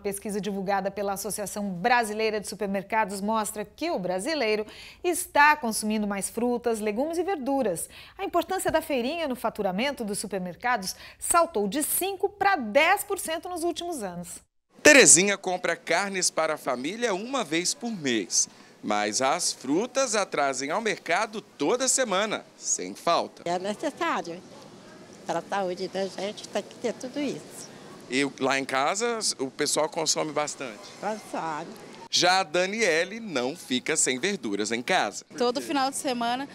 pesquisa divulgada pela Associação Brasileira de Supermercados mostra que o brasileiro está consumindo mais frutas, legumes e verduras. A importância da feirinha no faturamento dos supermercados saltou de 5% para 10% nos últimos anos. Terezinha compra carnes para a família uma vez por mês. Mas as frutas a trazem ao mercado toda semana, sem falta. É necessário. Para a saúde da gente tem que ter tudo isso. E lá em casa o pessoal consome bastante. Bastante. Já a Daniele não fica sem verduras em casa. Todo final de semana,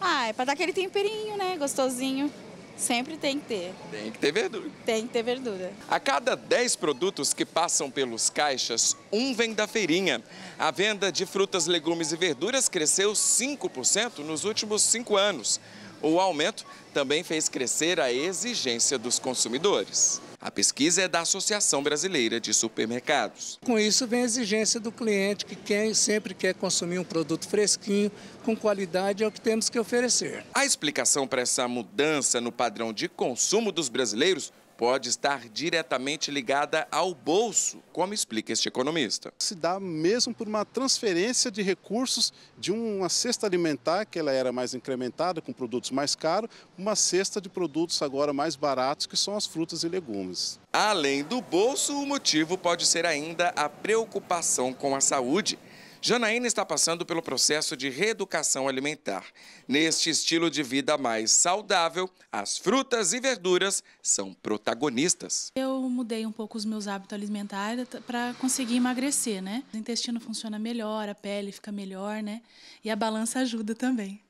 ah, é para dar aquele temperinho, né, gostosinho. Sempre tem que ter. Tem que ter verdura. Tem que ter verdura. A cada 10 produtos que passam pelos caixas, um vem da feirinha. A venda de frutas, legumes e verduras cresceu 5% nos últimos 5 anos. O aumento também fez crescer a exigência dos consumidores. A pesquisa é da Associação Brasileira de Supermercados. Com isso vem a exigência do cliente que quer, sempre quer consumir um produto fresquinho, com qualidade, é o que temos que oferecer. A explicação para essa mudança no padrão de consumo dos brasileiros pode estar diretamente ligada ao bolso, como explica este economista. Se dá mesmo por uma transferência de recursos de uma cesta alimentar, que ela era mais incrementada, com produtos mais caros, uma cesta de produtos agora mais baratos, que são as frutas e legumes. Além do bolso, o motivo pode ser ainda a preocupação com a saúde. Janaína está passando pelo processo de reeducação alimentar. Neste estilo de vida mais saudável, as frutas e verduras são protagonistas. Eu mudei um pouco os meus hábitos alimentares para conseguir emagrecer, né? O intestino funciona melhor, a pele fica melhor, né? E a balança ajuda também.